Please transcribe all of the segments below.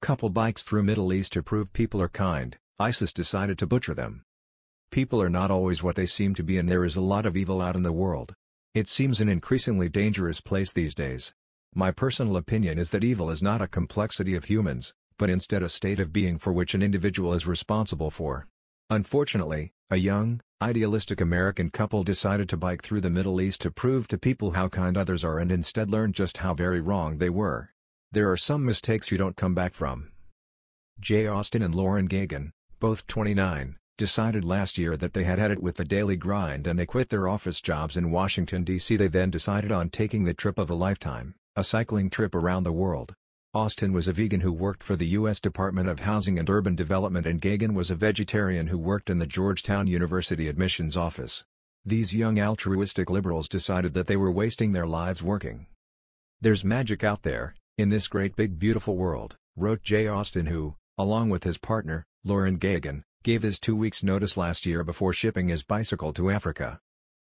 Couple bikes through Middle East to prove people are kind, ISIS decided to butcher them. People are not always what they seem to be and there is a lot of evil out in the world. It seems an increasingly dangerous place these days. My personal opinion is that evil is not a complexity of humans, but instead a state of being for which an individual is responsible for. Unfortunately, a young, idealistic American couple decided to bike through the Middle East to prove to people how kind others are and instead learned just how very wrong they were. There are some mistakes you don't come back from. Jay Austin and Lauren Gagan, both 29, decided last year that they had had it with the daily grind and they quit their office jobs in Washington, D.C. They then decided on taking the trip of a lifetime, a cycling trip around the world. Austin was a vegan who worked for the U.S. Department of Housing and Urban Development and Gagan was a vegetarian who worked in the Georgetown University admissions office. These young altruistic liberals decided that they were wasting their lives working. There's magic out there, in this great big beautiful world, wrote Jay Austin who, along with his partner, Lauren Gagan, gave his two weeks notice last year before shipping his bicycle to Africa.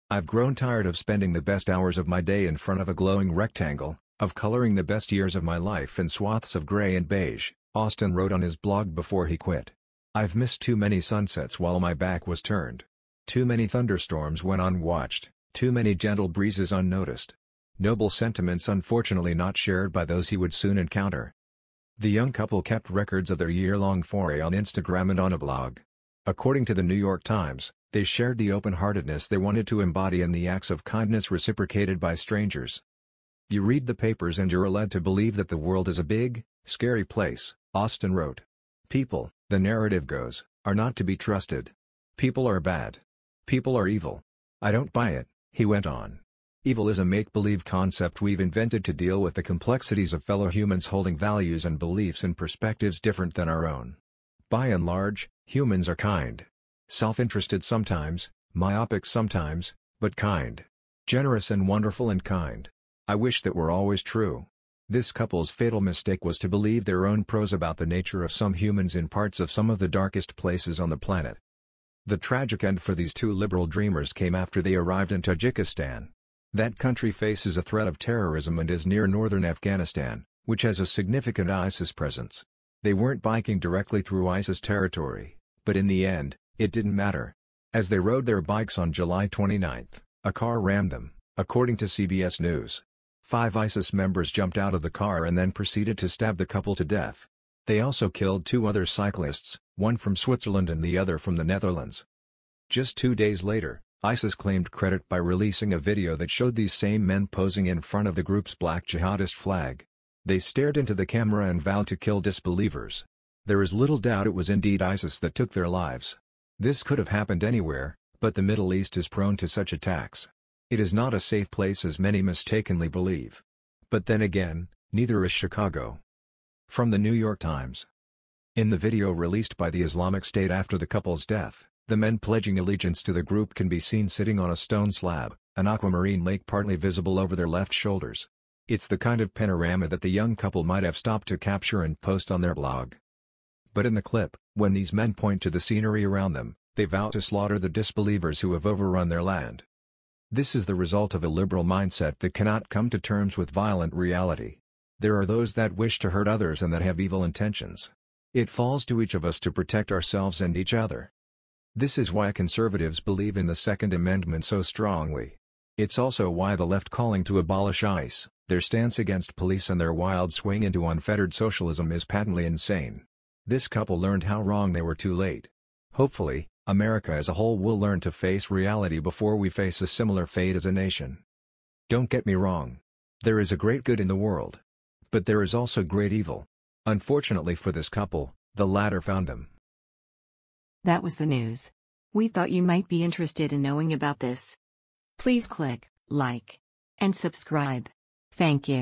I've grown tired of spending the best hours of my day in front of a glowing rectangle, of coloring the best years of my life in swaths of gray and beige, Austin wrote on his blog before he quit. I've missed too many sunsets while my back was turned. Too many thunderstorms went unwatched, too many gentle breezes unnoticed, noble sentiments unfortunately not shared by those he would soon encounter. The young couple kept records of their year-long foray on Instagram and on a blog. According to the New York Times, they shared the open-heartedness they wanted to embody and the acts of kindness reciprocated by strangers. You read the papers and you're led to believe that the world is a big, scary place, Austin wrote. People, the narrative goes, are not to be trusted. People are bad. People are evil. I don't buy it, he went on. Evil is a make-believe concept we've invented to deal with the complexities of fellow humans holding values and beliefs and perspectives different than our own. By and large, humans are kind. Self-interested sometimes, myopic sometimes, but kind. Generous and wonderful and kind. I wish that were always true. This couple's fatal mistake was to believe their own prose about the nature of some humans in parts of some of the darkest places on the planet. The tragic end for these two liberal dreamers came after they arrived in Tajikistan, that country faces a threat of terrorism and is near northern Afghanistan, which has a significant ISIS presence. They weren't biking directly through ISIS territory, but in the end, it didn't matter. As they rode their bikes on July 29, a car rammed them, according to CBS News. Five ISIS members jumped out of the car and then proceeded to stab the couple to death. They also killed two other cyclists, one from Switzerland and the other from the Netherlands. Just two days later, ISIS claimed credit by releasing a video that showed these same men posing in front of the group's black jihadist flag. They stared into the camera and vowed to kill disbelievers. There is little doubt it was indeed ISIS that took their lives. This could have happened anywhere, but the Middle East is prone to such attacks. It is not a safe place as many mistakenly believe. But then again, neither is Chicago. From the New York Times. In the video released by the Islamic State after the couple's death, the men pledging allegiance to the group can be seen sitting on a stone slab, an aquamarine lake partly visible over their left shoulders. It's the kind of panorama that the young couple might have stopped to capture and post on their blog. But in the clip, when these men point to the scenery around them, they vow to slaughter the disbelievers who have overrun their land. This is the result of a liberal mindset that cannot come to terms with violent reality. There are those that wish to hurt others and that have evil intentions. It falls to each of us to protect ourselves and each other. This is why conservatives believe in the Second Amendment so strongly. It's also why the left calling to abolish ICE, their stance against police and their wild swing into unfettered socialism is patently insane. This couple learned how wrong they were too late. Hopefully, America as a whole will learn to face reality before we face a similar fate as a nation. Don't get me wrong. There is a great good in the world. But there is also great evil. Unfortunately for this couple, the latter found them. That was the news. We thought you might be interested in knowing about this. Please click like and subscribe. Thank you.